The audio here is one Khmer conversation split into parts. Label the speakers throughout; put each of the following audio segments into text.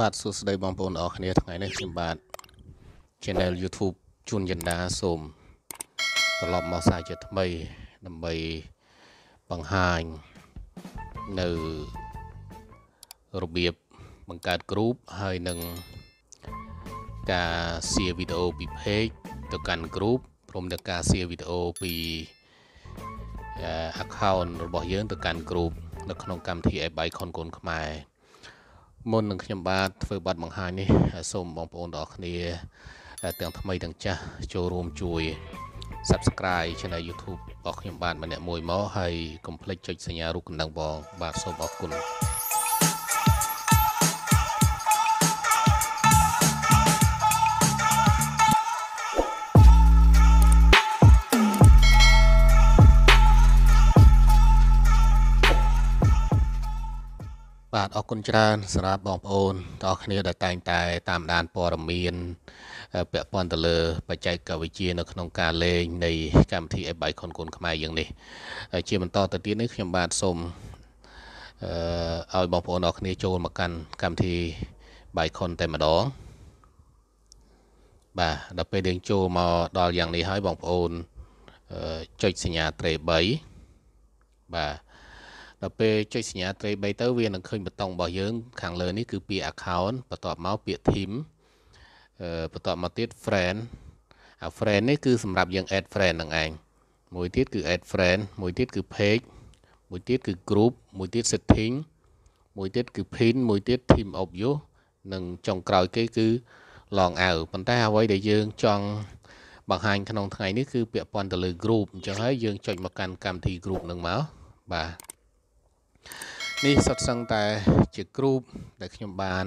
Speaker 1: បាទសួស្តីបងប្អូនទាំងអស់គ្នា ថ្ងៃនេះខ្ញុំបាទ Channel YouTube ជួនចិន្តាសូមត្រឡប់មកសារជាថ្មីដើម្បីបង្ហាញនៅរបៀបបង្កើត group ហើយនឹងការសៀវវីដេអូពី page ទៅកាន់ group ព្រមទាំងការសៀវវីដេអូពី account របស់យើងទៅកាន់ group នៅក្នុងកម្មវិធី iBike ខុនកូនខ្មែរមុននឹងខ្ញុំបាទធ្វើប័ណ្ណបង្ហាញនេះសូមបងប្អូនទាំងអស់គ្នាទាំងថ្មីទាំងចាស់ចូលរួមជួយ Subscribe Channel YouTube របស់ខ្ញុំបាទម្នាក់មួយមកហើយកុំភ្លេចចុចសញ្ញារូបកណ្ដឹងបងបាទសូមអរគុណគុណច្រើនសម្រាប់បងប្អូនទាំងអស់គ្នាដែលតែងតែ តាមដានព័ត៌មាន ពាក់ព័ន្ធទៅលើ បច្ចេកវិទ្យានៅក្នុងការលេងនៃកម្មវិធី App Icon គុនខ្មែរយើងនេះជាបន្តទៅទៀតនេះខ្ញុំបាទសូមអឺឲ្យបងប្អូនទាំងអស់គ្នាចូលមកកាន់កម្មវិធី Icon តែម្ដងបាទដល់ពេលយើងចូលមកដល់យ៉ាងនេះហើយបងប្អូនចុចសញ្ញាត្រេ3បាទដល់ពេលចុចសញ្ញាត្រី3ទៅវានឹងឃើញបតុងរបស់យើងខាងលើនេះគឺពាក្យ account បន្ទាប់មកពាក្យ team បន្ទាប់មកទៀត friend អា friend នេះគឺសម្រាប់យើង add friend នឹងឯងមួយទៀតគឺ add friend មួយទៀតគឺ page មួយទៀតគឺ group មួយទៀត setting មួយទៀតគឺ pin មួយទៀត team of you និងចុងក្រោយគេគឺ long out ប៉ុន្តែអ្វីដែលយើងចង់បង្ហាញក្នុងថ្ងៃនេះគឺពាក់ព័ន្ធទៅលើ group អញ្ចឹងហើយយើងចុចមកកាន់កម្មវិធី group នឹងមកបាទនេះសុទ្ធសឹងតែជាគ្រូបដែលខ្ញុំបាន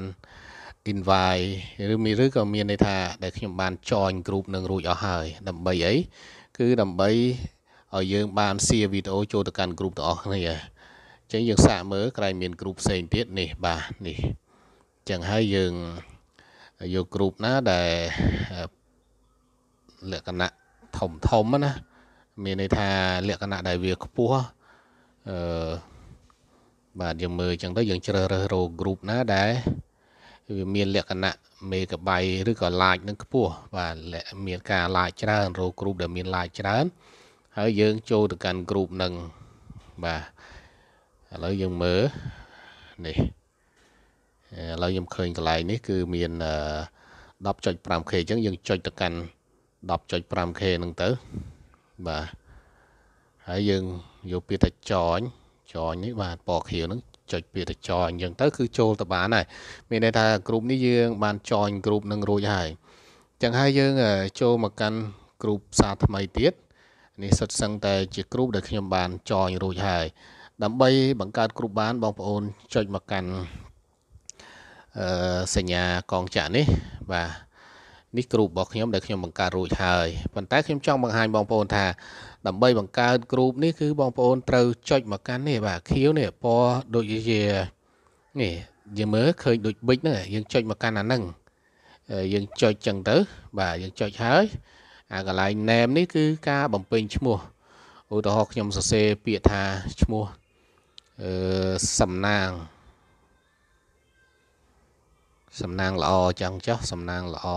Speaker 1: invite ឬមានឬក៏មានន័យថាដែលខ្ញុំបាន join group នឹងរួចអស់ហើយដើម្បីអីគឺដើម្បីឲ្យយើងបាន share វីដេអូចូលទៅកាន់ group ទាំងអស់គ្នាអញ្ចឹងយើងសាកមើលក្រោយមាន group ផ្សេងទៀតនេះបាទនេះអញ្ចឹងហើយយើងយក group ណាដែលលក្ខណៈធំធំណាមានន័យថាលក្ខណៈដែលវាខ្ពស់អឺបាទយើងមើលអញ្ចឹងទៅយើងជ្រើសរើសរោ group ណាដែលវាមានលក្ខណៈមេកាបៃឬក៏ large នឹងខ្ពស់បាទមានការ large ច្រើនរោ group ដែលមាន large ច្រើន ហើយយើងចូលទៅកាន់ group នឹងបាទឥឡូវយើងមើលនេះឥឡូវខ្ញុំឃើញកន្លែងនេះ គឺមាន 10.5k អញ្ចឹងយើងចុចទៅកាន់ 10.5k ហ្នឹងទៅបាទហើយយើងយកពាក្យថា join ចងនេះបាទពណ៌ខៀវហ្នឹងចុចពាក្យទៅចងអញ្ចឹងទៅគឺចូលទៅបានហើយមានន័យថាក្រុមនេះយើង បានចងក្រុមនឹងរួចហើយអញ្ចឹងហើយយើងចូលមកកាន់ក្រុមសារថ្មីទៀតនេះសុទ្ធសឹងតែជាក្រុមដែលខ្ញុំបានចងរួចហើយ ដើម្បីបង្កើតក្រុមបានបងប្អូនចុចមកកាន់អឺសញ្ញាកងចាក់នេះ បាទនេះគ្រូរបស់ខ្ញុំដែលខ្ញុំបង្កើតរួចហើយប៉ុន្តែខ្ញុំចង់បង្ហាញបងប្អូនថាដើម្បីបង្កើតគ្រូបនេះគឺបងប្អូនត្រូវចុចមកកាន់នេះបាទខៀវនេះពណ៌ដូចជានេះយើងមើលឃើញដូចប៊ិចហ្នឹងយើងចុចមកកាន់អាហ្នឹងយើងចុចចឹងទៅ បាទយើងចុចហើយ អាកន្លែង name នេះគឺការបំពេញឈ្មោះឧទាហរណ៍ខ្ញុំសរសេរពាក្យថាឈ្មោះអឺសំណាង សំណាងល្អចឹងចុះ សំណាងល្អ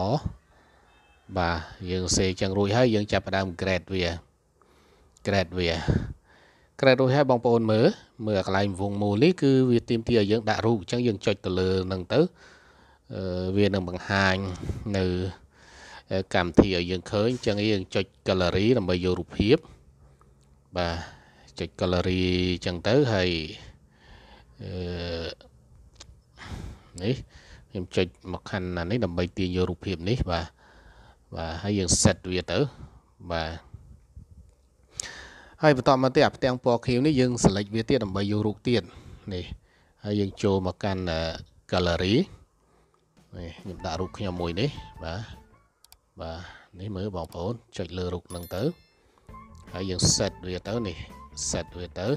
Speaker 1: បាទយើងសេចឹងរួចហើយយើងចាប់ផ្ដើម grade វា grade វា grade រួចហើយបងប្អូនមើលមើលកន្លែងវងមូលនេះគឺវាទាមទារឲ្យយើងដាក់រូបអញ្ចឹងយើងចុចទៅលើនឹងទៅវានឹងបង្ហាញនៅ កម្មវិធីឲ្យយើងឃើញអញ្ចឹងយើងចុច gallery ដើម្បីយករូបភាពបាទចុច gallery អញ្ចឹងទៅហើយអឺនេះខ្ញុំចុចមកខណ្ឌនេះដើម្បីទាញយករូបភាពនេះបាទបាទហើយយើង set វាទៅបាទហើយបន្តមកទៀតអាផ្ទាំងពណ៌ខៀវនេះយើង select វាទៀតដើម្បីយករូបទៀតនេះហើយយើងចូលមកកាន់ gallery នេះខ្ញុំដាក់រូបខ្ញុំមួយនេះបាទបាទនេះមើលបងប្អូនចុចលើរូបហ្នឹងទៅហើយយើង set វាទៅនេះ set វាទៅ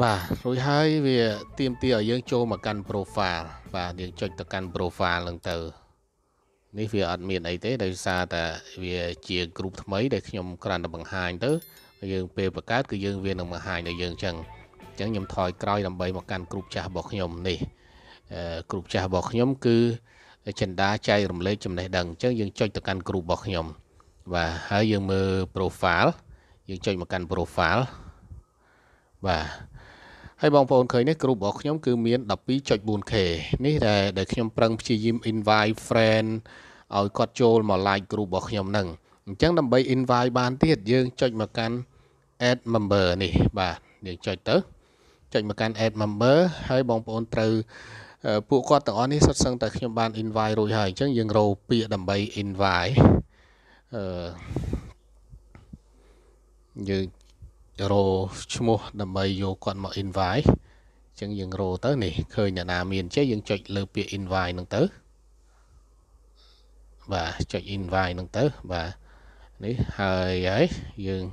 Speaker 1: បាទរួចហើយវាទៀមទាឲ្យយើងចូលមកកាន់ profile បាទយើងចុចទៅកាន់ profile ហ្នឹងទៅនេះវាអត់មានអីទេដោយសារតែវាជាគ្រូថ្មីដែលខ្ញុំក្រាន់តែបង្ហាញទៅយើងពេលបង្កើតគឺយើងវានឹងបង្ហាញដល់យើងអញ្ចឹងអញ្ចឹងខ្ញុំថយក្រោយដើម្បីមកកាន់គ្រូចាស់របស់ខ្ញុំនេះគ្រូចាស់របស់ខ្ញុំ គឺចិន្តាចៃរំលែកចំណេះដឹងអញ្ចឹងយើងចុចទៅកាន់គ្រូរបស់ខ្ញុំបាទហើយយើងមើល profile យើងចុចមកកាន់ profile បាទហើយបងប្អូនឃើញនេះគ្រូរបស់ខ្ញុំគឺមាន 12.4k នេះដែលដែលខ្ញុំប្រឹងព្យាយាម invite friend ឲ្យគាត់ចូលមក like គ្រូរបស់ខ្ញុំហ្នឹងអញ្ចឹងដើម្បី invite បានទៀតយើងចុចមកកាន់ add member នេះបាទយើងចុចទៅចុចមកកាន់ add member ហើយបងប្អូនត្រូវពួកគាត់ទាំងអស់នេះសុទ្ធសឹងតែខ្ញុំបាន invite រួចហើយអញ្ចឹងយើងរោពាក្យដើម្បី invite អឺយើងរោឈ្មោះដើម្បីយកគាត់មក invite អញ្ចឹងយើងរោទៅ នេះឃើញអ្នកណាមានចេះយើងចុចលើពាក្យ invite ហ្នឹងទៅ បាទចុច invite ហ្នឹងទៅបាទនេះហើយហើយយើង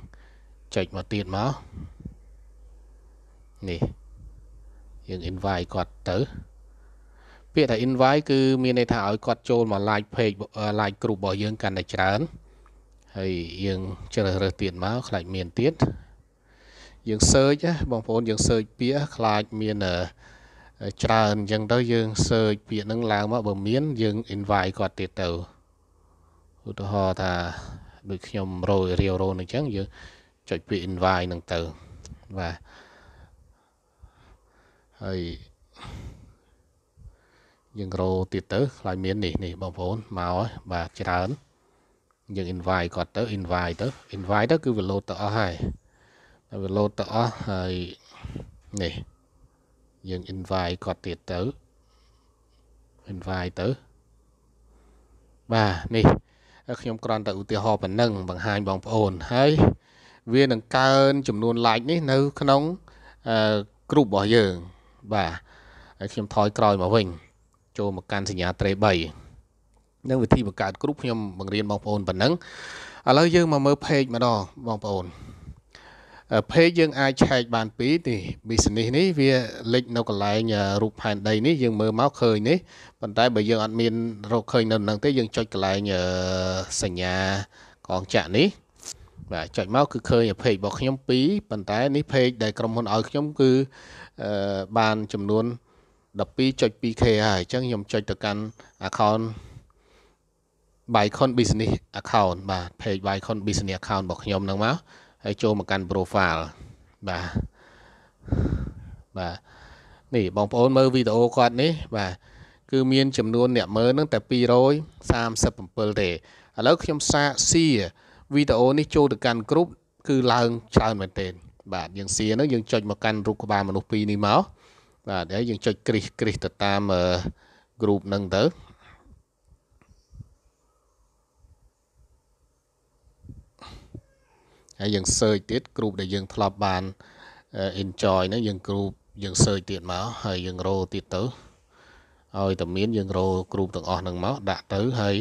Speaker 1: ចុចមកទៀតមកនេះយើង invite គាត់ទៅ ពាក្យថា invite គឺមានន័យថាឲ្យគាត់ចូលមក like page like group របស់យើងកាន់តែច្រើនហើយយើងជ្រើសរើសទៀតមកខ្លាចមានទៀតយើង search បងប្អូនយើង search ពាក្យខ្លាចមានច្រើនអញ្ចឹងទៅ យើង search ពាក្យហ្នឹងឡើងមកបើមានយើង invite គាត់ទៀតទៅឧទាហរណ៍ថាដូចខ្ញុំរយរាវរនអញ្ចឹងយើងចុចពាក្យ invite ហ្នឹងទៅបាទហើយយើងរោទៀតទៅ ខ្លាចមាននេះនេះបងប្អូនមកហើយបាទច្រើន យើង invite គាត់ទៅ invite ទៅ invite ទៅគឺវាលោតទៅអស់ហើយវាលោតទៅអស់ហើយនេះយើង invite គាត់ទៀតទៅ invite ទៅបាទនេះខ្ញុំគ្រាន់តែឧទាហរណ៍ប៉ុណ្ណឹងបង្ហាញបងប្អូនហើយវានឹងកើនចំនួន like នេះនៅ ក្នុងក្រុមរបស់យើងបាទហើយខ្ញុំថយ ក្រោយមកវិញ ចូលមកកាន់សញ្ញាត្រេ3នឹងវិធីបង្កើតក្រុមខ្ញុំបង្រៀនបងប្អូនប៉ុណ្ណឹងឥឡូវយើងមកមើល page ម្ដងបងប្អូនពេកយើង អាចឆែកបានពីនេះ business នេះវាលិចនៅកន្លែងរូបផែនដីនេះយើងមើលមកឃើញនេះប៉ុន្តែបើយើងអត់មានរកឃើញនៅនឹងទេយើងចុចកន្លែងសញ្ញាកងចាក់នេះបាទចុចមកគឺឃើញពេករបស់ខ្ញុំ2ប៉ុន្តែ នេះពេកដែលក្រុមហ៊ុនឲ្យខ្ញុំគឺបានចំនួន 12.2k ហើយអញ្ចឹងខ្ញុំចុចទៅកាន់ account Bycon Business Account បាទ page Bycon Business Account របស់ខ្ញុំហ្នឹងមកហើយចូលមកកាន់ profile បាទបាទនេះបងប្អូនមើលវីដេអូគាត់នេះ បាទគឺ មាន ចំនួន អ្នកមើលនឹងតែ237ទេឥឡូវខ្ញុំសាកសៀវីដេអូនេះចូលទៅកាន់ក្រុមគឺឡើងច្រើនមែនទែនបាទយើងសៀនឹងយើងចុចមកកាន់រូបក្បាលមនុស្សពីរនេះមកបាទហើយយើងចុចគ្រីសគ្រីសទៅតាម group នឹងទៅហើយយើង search ទៀត group ដែលយើងធ្លាប់បាន enjoy ហ្នឹងយើង group យើង search ទៀតមកហើយយើងរោទៀតទៅឲ្យតែមានយើងរោ group ទាំងអស់ហ្នឹងមកដាក់ទៅហើយ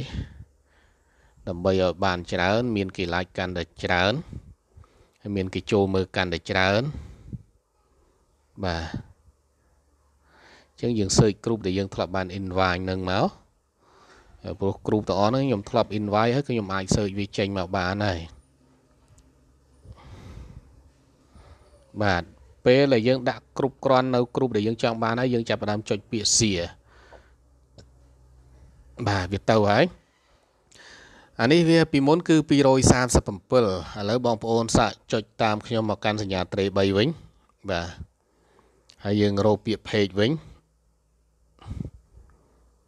Speaker 1: ដើម្បីឲ្យបានច្រើន មានគេ like កាន់តែច្រើនហើយមានគេចូលមើលកាន់តែច្រើនបាទចឹងយើង search group ដែលយើងធ្លាប់បាន invite នឹងមកព្រោះ group ទាំងអស់ហ្នឹងខ្ញុំធ្លាប់ invite ហើយគឺខ្ញុំអាច search វាចេញមកបានហើយបាទពេលដែលយើងដាក់គ្រប់គ្រាន់នៅគ្រប់ដែលយើងចង់បានហើយយើងចាប់ផ្ដើមចុចពាក្យសៀបាទវាទៅហើយអានេះវាពីមុន គឺ237ឥឡូវបងប្អូនសាកចុចតាមខ្ញុំមកកាន់សញ្ញាត្រេ3វិញបាទហើយយើងរកពាក្យ page វិញ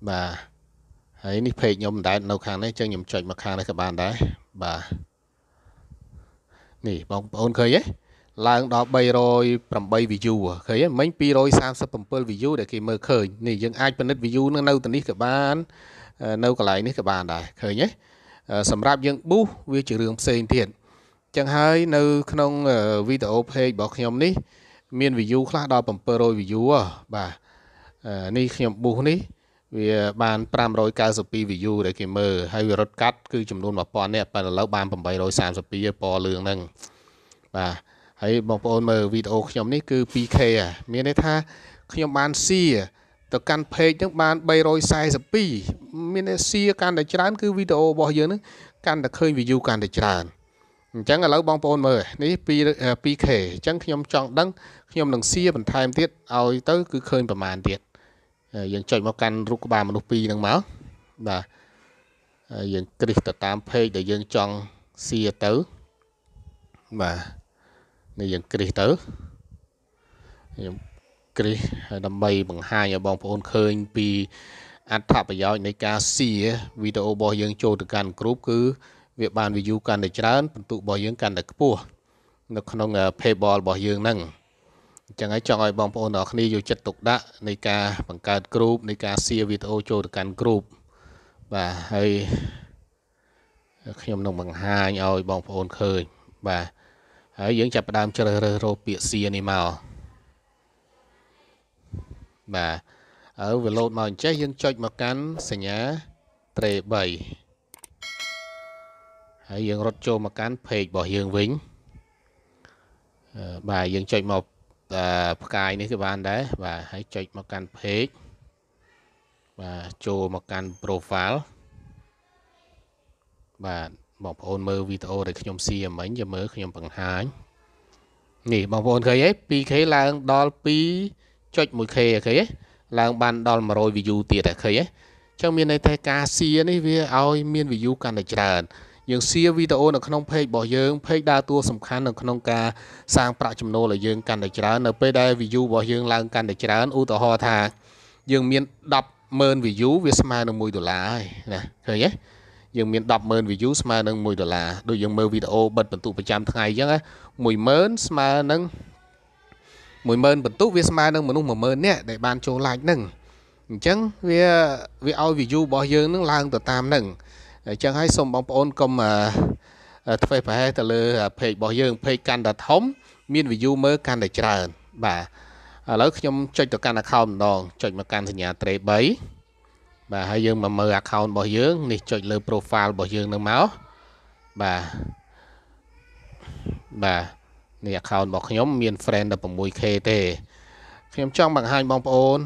Speaker 1: បាទហើយនេះ page ខ្ញុំមិនដែលនៅ ខាងនេះចឹងខ្ញុំចុចមកខាងនេះក៏បានដែរបាទនេះបងប្អូនឃើញទេឡើងដល់308 view ឃើញមិញ237 view ដែលគេមើលឃើញនេះយើងអាចពិនិត្យ view នឹងនៅទីនេះក៏បាននៅកន្លែងនេះក៏បានដែរឃើញទេសម្រាប់យើង boost វាជារឿងផ្សេងទៀតចឹងហើយនៅ ក្នុងវីដេអូ page របស់ខ្ញុំនេះ មាន view ខ្លះដល់700 view បាទនេះខ្ញុំ boost នេះវាបាន592 view ដែលគេមើលហើយវារត់កាត់គឺចំនួន1000នាក់តែឥឡូវបាន832ពណ៌លឿងហ្នឹងបាទហើយបងប្អូនមើលវីដេអូខ្ញុំនេះគឺ 2K មានន័យថា ខ្ញុំបានស៊ីទៅកាន់ page ហ្នឹងបាន342មានស៊ីកាន់តែច្រើន គឺវីដេអូរបស់យើងហ្នឹងកាន់តែឃើញ view កាន់តែច្រើនអញ្ចឹងឥឡូវបងប្អូនមើលនេះ 2K អញ្ចឹងខ្ញុំចង់ដឹង ខ្ញុំនឹងសៀបន្ថែមទៀតឲ្យទៅគឺឃើញប្រមាណទៀតយើងចុចមកកាន់រូបក្បាលមនុស្សពីរហ្នឹងមកបាទយើងគ្រិះទៅតាម page ដែលយើងចង់សៀទៅបាទនេះយើងគ្រីសទៅខ្ញុំគ្រីសដើម្បីបង្ហាញឲ្យបងប្អូនឃើញ ពីអត្ថប្រយោជន៍នៃការសៀវីដេអូរបស់យើងចូលទៅកាន់ក្រុមគឺវាបាន view កាន់តែច្រើនពិន្ទុរបស់យើងកាន់តែខ្ពស់នៅក្នុង payball របស់យើងហ្នឹងអញ្ចឹងហើយចង់ឲ្យបងប្អូនទាំងអស់គ្នាយកចិត្តទុកដាក់នៃការបង្កើតក្រុមនៃការសៀវីដេអូចូលទៅកាន់ក្រុមបាទហើយខ្ញុំនឹងបង្ហាញឲ្យបងប្អូនឃើញបាទហើយយើងចាប់ផ្ដើមជ្រើសរើសរោពាក្យសៀនេះមកបាទអើវាលោតមកអញ្ចេះយើងចុចមកកាន់សញ្ញាត្រេ3ហើយយើងរត់ចូលមកកាន់ page របស់យើងវិញបាទយើងចុចមកផ្កាយនេះគឺបានដែរបាទហើយចុចមកកាន់ page បាទចូលមកកាន់ profile បាទបងប្អូនមើលវីដេអូដែលខ្ញុំស៊ីមិញយកមើលខ្ញុំបង្ហាញនេះបងប្អូនឃើញទេ 2K ឡើងដល់ 2.1K ឃើញទេឡើងបានដល់100 view ទៀតឃើញទេអញ្ចឹងមានន័យថាការសៀនេះវាឲ្យមាន view កាន់តែច្រើនយើងសៀវីដេអូនៅក្នុង page របស់យើង page ដើរតួសំខាន់នៅក្នុងការសាងប្រាក់ចំណូលឲ្យយើងកាន់តែច្រើននៅពេលដែល view របស់យើងឡើងកាន់តែច្រើនឧទាហរណ៍ថាយើងមាន100,000 view វាស្មើនឹង1ដុល្លារហើយណាឃើញទេយើងមាន100000 view ស្មើនឹង1ដុល្លារដូចយើងមើលវីដេអូបិទបន្ទុកប្រចាំថ្ងៃអញ្ចឹងណា10000ស្មើនឹង10000បន្ទុកវាស្មើនឹងមនុស្ស10000នាក់ដែលបានចូល like ហ្នឹងអញ្ចឹងវាវាឲ្យ view របស់យើងនឹងឡើងទៅតាមហ្នឹងអញ្ចឹងហើយសូមបងប្អូនកុំធ្វើប្រហែសទៅលើ page របស់យើង page កាន់តែធំ មាន view មើលកាន់តែច្រើន បាទឥឡូវខ្ញុំចុចទៅកាន់ account ម្ដងចុចមកកាន់សញ្ញាត្រេ3បាទហើយយើងមកមើល account របស់យើងនេះចុចលើ profile របស់យើងនឹងមកបាទបាទនេះ account របស់ខ្ញុំមាន friend 16k ទេខ្ញុំចង់បង្ហាញបងប្អូន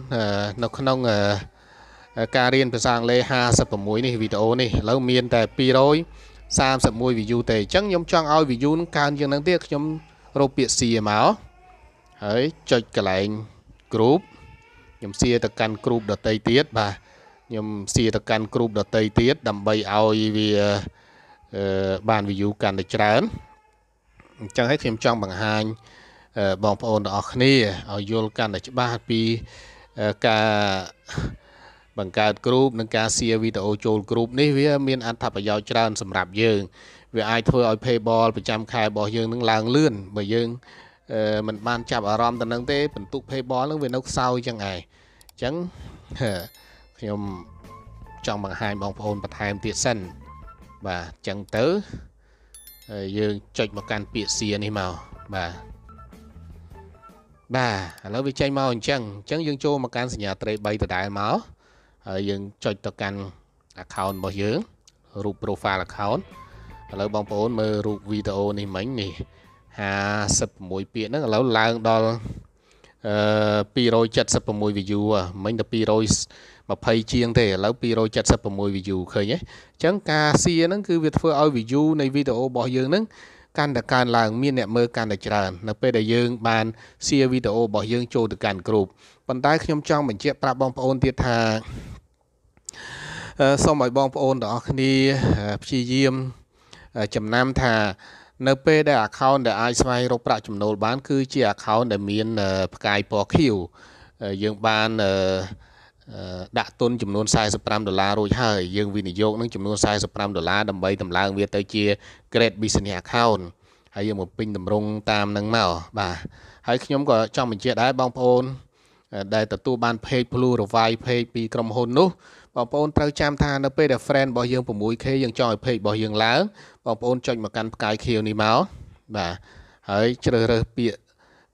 Speaker 1: នៅក្នុងការរៀនភាសាអង់គ្លេស56នេះវីដេអូនេះឥឡូវមាន តែ231 view ទេអញ្ចឹងខ្ញុំចង់ឲ្យ view នឹងកើនជាងហ្នឹងទៀតខ្ញុំរូបពាក្យ C មកហើយចុចកន្លែង group ខ្ញុំសៀទៅកាន់ group ដតីទៀតបាទខ្ញុំសៀទៅកាន់ក្រុមដតីទៀតដើម្បីឲ្យវាបាន view កាន់តែច្រើនអញ្ចឹងហើយខ្ញុំចង់បង្ហាញបងប្អូនទាំងអស់គ្នាឲ្យយល់កាន់តែច្បាស់ពីការបង្កើតក្រុមនិងការសៀវីដេអូចូលក្រុមនេះវាមានអត្ថប្រយោជន៍ច្រើន សម្រាប់យើង វាអាចធ្វើឲ្យ payball ប្រចាំខែរបស់យើងនឹងឡើងលឿនបើយើងមិនបាន ចាប់អារម្មណ៍ទៅនឹងទេ បន្ទុក payball នឹងវានៅខ្សោយចឹងឯងអញ្ចឹងខ្ញុំចង់បង្ហាញបងប្អូនបន្ថែមទៀតសិនបាទអញ្ចឹងទៅយើងចុចមកកាន់ពាក្យសៀនេះមកបាទបាទឥឡូវវាចេញមកអញ្ចឹងអញ្ចឹងយើងចូលមកកាន់សញ្ញាត្រី3ដដែលមកហើយយើងចុចទៅកាន់ account របស់យើង រូប profile account ឥឡូវបងប្អូនមើលរូបវីដេអូនេះមិញនេះ56ពាក្យហ្នឹងឥឡូវឡើងដល់អឺ276 view មិញដល់20ជាងទេឥឡូវ276 view ឃើញទេអញ្ចឹងការសៀហ្នឹងគឺវាធ្វើឲ្យ view នៃវីដេអូរបស់យើងហ្នឹងកាន់តែកើនឡើងមានអ្នកមើលកាន់តែច្រើននៅពេលដែលយើង បានសៀវីដេអូរបស់យើង ចូលទៅកាន់ក្រុមប៉ុន្តែខ្ញុំចង់បញ្ជាក់ប្រាប់បងប្អូនទៀតថាសូមឲ្យបងប្អូនទាំងអស់គ្នាព្យាយាមចំណាំថា នៅ ពេលដែល account ដែលអាចស្វែងរកប្រាក់ចំណូល បាន គឺជា account ដែលមានផ្កាយពណ៌ខៀវយើងបានអឺដាក់ទុនចំនួន45ដុល្លាររួចហើយយើងវិនិយោគនឹងចំនួន45ដុល្លារដើម្បីតម្លើងវាទៅជា Great Business Account ហើយយើងមកពេញតម្រង់តាមនឹងមកបាទហើយខ្ញុំក៏ចង់បញ្ជាក់ដែរបងប្អូន ដែលទទួលបាន page Blue Revive page ពីក្រុមហ៊ុននោះបងប្អូនត្រូវចាំថានៅពេលដែល friend របស់យើង 6k យើងចង់ឲ្យ page របស់យើងឡើងបងប្អូនចុចមកកាន់ផ្កាយខៀវនេះមកបាទហើយជ្រើសរើសពាក្យ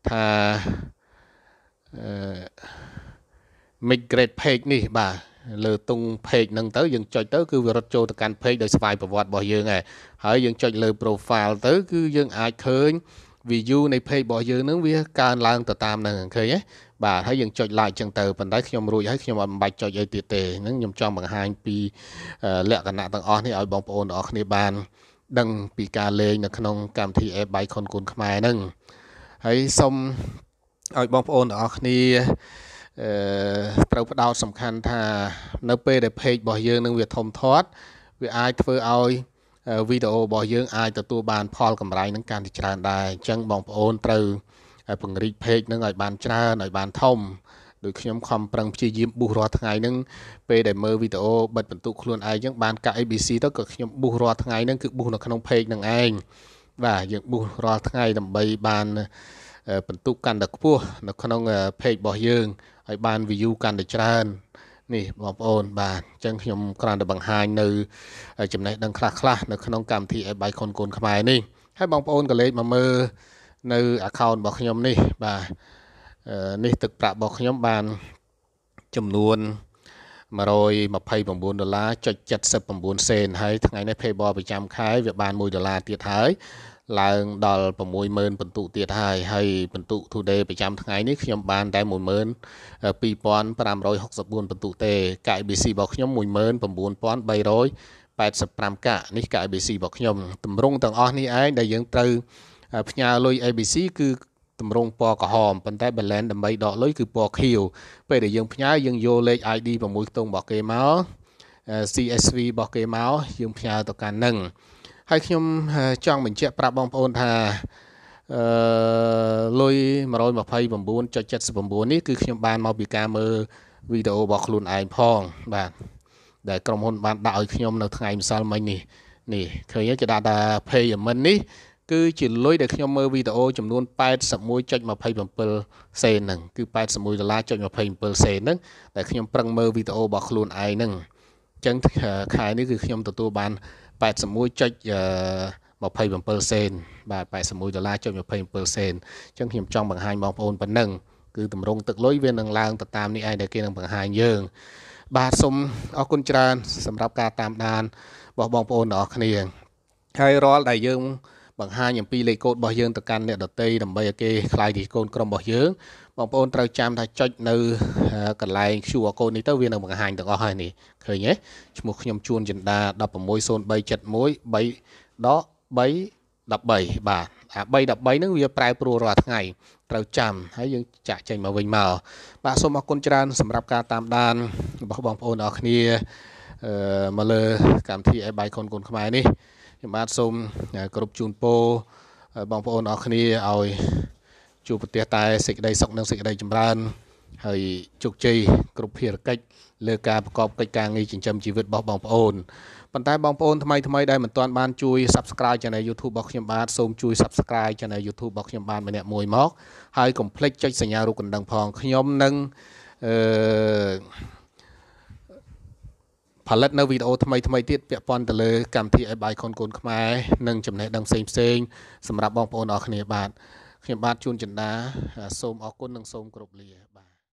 Speaker 1: ថាអឺ migrate page នេះបាទលើតុង page ហ្នឹងទៅយើងចុចទៅគឺវារត់ចូលទៅកាន់ page ដោយស្វ័យប្រវត្តិរបស់យើងឯងហើយយើងចុចលើ profile ទៅគឺយើងអាចឃើញ view នៃ page របស់យើងនឹងវាកើនឡើងទៅតាមនឹងឃើញទេបាទហើយយើងចុច like ចឹងទៅប៉ុន្តែខ្ញុំរួចហើយខ្ញុំអត់បាច់ចុចអីទៀតទេហ្នឹងខ្ញុំចង់បង្ហាញពីលក្ខណៈទាំងអស់នេះឲ្យបងប្អូនទាំងអស់គ្នាបានដឹងពីការលេងនៅក្នុង កម្មវិធី app Bycon គូនខ្មែរហ្នឹងហើយសូមឲ្យបងប្អូនទាំងអស់គ្នាត្រូវផ្ដោតសំខាន់ថា នៅពេលដែល page របស់យើងនឹងវាធំធាត់វាអាចធ្វើឲ្យវីដេអូរបស់យើងអាចទទួលបាន ផល កម្រៃនឹងកាន់តែច្រើនដែរអញ្ចឹងបងប្អូនត្រូវពង្រីក page នឹងឲ្យបានច្រើនឲ្យបានធំដោយខ្ញុំខំប្រឹងព្យាយាមប៊ូសរាល់ថ្ងៃហ្នឹងពេលដែលមើលវីដេអូបិទបន្ទុកខ្លួនឯងចឹងបានកាក់ ABC ទៅក៏ខ្ញុំប៊ូសរាល់ថ្ងៃហ្នឹងគឺប៊ូសនៅក្នុង page ហ្នឹងឯងបាទយើងប៊ូសរាល់ថ្ងៃ ដើម្បីបាន បន្ទុកកាន់តែខ្ពស់នៅក្នុង page របស់យើងឲ្យបាន view កាន់តែច្រើន នេះបងប្អូន បាទអញ្ចឹងខ្ញុំគ្រាន់តែបង្ហាញនៅចំណេះដឹងខ្លះខ្លះនៅក្នុងកម្មវិធីអេបៃខុនកូនខ្មែរនេះហើយបងប្អូនក៏លេចមកមើលនៅ account របស់ខ្ញុំនេះបាទនេះទឹកប្រាក់របស់ខ្ញុំបានចំនួន129ដុល្លារចុច79សេន ហើយថ្ងៃនេះ PayPal ប្រចាំខែវាបាន1ដុល្លារទៀតហើយឡើងដល់60000ពិន្ទុទៀតហើយហើយពិន្ទុ today ប្រចាំថ្ងៃនេះខ្ញុំបានតែ12564ពិន្ទុទេកាក ABC របស់ខ្ញុំ19385កាកនេះកាក ABC របស់ខ្ញុំតម្រងទាំងអស់នេះឯងដែលយើងត្រូវផ្ញើលុយ ABC គឺតម្រងពណ៌ក្រហមប៉ុន្តែ balance ដើម្បីដកលុយគឺពណ៌ខៀវពេលដែលយើងផ្ញើយើងយកលេខ ID 6ខ្ទង់របស់គេមក CSV របស់គេមកយើងផ្ញើទៅកាន់នឹងហើយខ្ញុំចង់បញ្ជាក់ប្រាប់បងប្អូនថាអឺលុយ129.79នេះគឺខ្ញុំបានមកពីការមើលវីដេអូរបស់ខ្លួនឯងផង បាទដែលក្រុមហ៊ុនបានដាក់ឲ្យខ្ញុំនៅថ្ងៃម្សិលមិញនេះនេះឃើញគេដាក់ថា payment នេះគឺជាលុយដែលខ្ញុំមើលវីដេអូចំនួន81.27សេនហ្នឹងគឺ81ដុល្លារ .27 សេនហ្នឹងដែលខ្ញុំប្រឹងមើលវីដេអូរបស់ខ្លួនឯងហ្នឹងអញ្ចឹងខែនេះគឺខ្ញុំទទួលបាន81.27សេនបាទ81ដុល្លារចុច27សេនអញ្ចឹងខ្ញុំចង់បង្ហាញបងប្អូនប៉ុណ្ណឹងគឺតម្រង់ទឹកលុយវានឹងឡើងទៅតាមនេះឯងដែលគេនឹងបង្ហាញយើង បាទសូមអរគុណច្រើន សម្រាប់ការ តាមដានរបស់បងប្អូនទាំងអស់គ្នាហើយរាល់ដែលយើងបង្ហាញអំពីលេខកូដរបស់យើងទៅកាន់អ្នកដតីដើម្បីឲ្យគេខ្លាយទីកូនក្រុមរបស់យើងបងប្អូនត្រូវចាំថាចុចនៅកន្លែង QR code នេះទៅវានឹងបង្ហាញទាំងអស់ហើយនេះឃើញទេឈ្មោះខ្ញុំជួនចិន្តា160371 3ដក3 13បាទអា3 13ហ្នឹងវាប្រែប្រួលរាល់ថ្ងៃត្រូវចាំហើយយើងចាក់ចេញមកវិញមកបាទសូមអរគុណច្រើនសម្រាប់ការតាមដានរបស់បងប្អូនអរគ្នាអឺមកលើកម្មវិធី AI ខុនកូនខ្មែរនេះខ្ញុំបាទសូមគ្រប់ជូនពរបងប្អូនអរគ្នាឲ្យជួបប្រទេសតែសេចក្តីសុខនិងសេចក្តីចម្រើនហើយជោគជ័យគ្រប់ភារកិច្ចលើការប្រកបកិច្ចការងារចិញ្ចឹមជីវិតរបស់បងប្អូនប៉ុន្តែបងប្អូនថ្មីថ្មីដែលមិនទាន់បានជួយ Subscribe Channel YouTube របស់ខ្ញុំបាទសូមជួយ Subscribe Channel YouTube របស់ខ្ញុំបានម្នាក់មួយមកហើយកុំភ្លេចចុចសញ្ញារូបកណ្ដឹងផងខ្ញុំនឹងអឺផលិតនៅវីដេអូថ្មីថ្មីទៀតពាក់ព័ន្ធទៅលើកម្មវិធីអេបាយកូនកូនខ្មែរនិងចំណេះដឹងផ្សេងផ្សេងសម្រាប់បងប្អូនអរគ្នាបាទខ្ញុំបាទជួនចិន្តាសូមអរគុណនិងសូមគោរពលា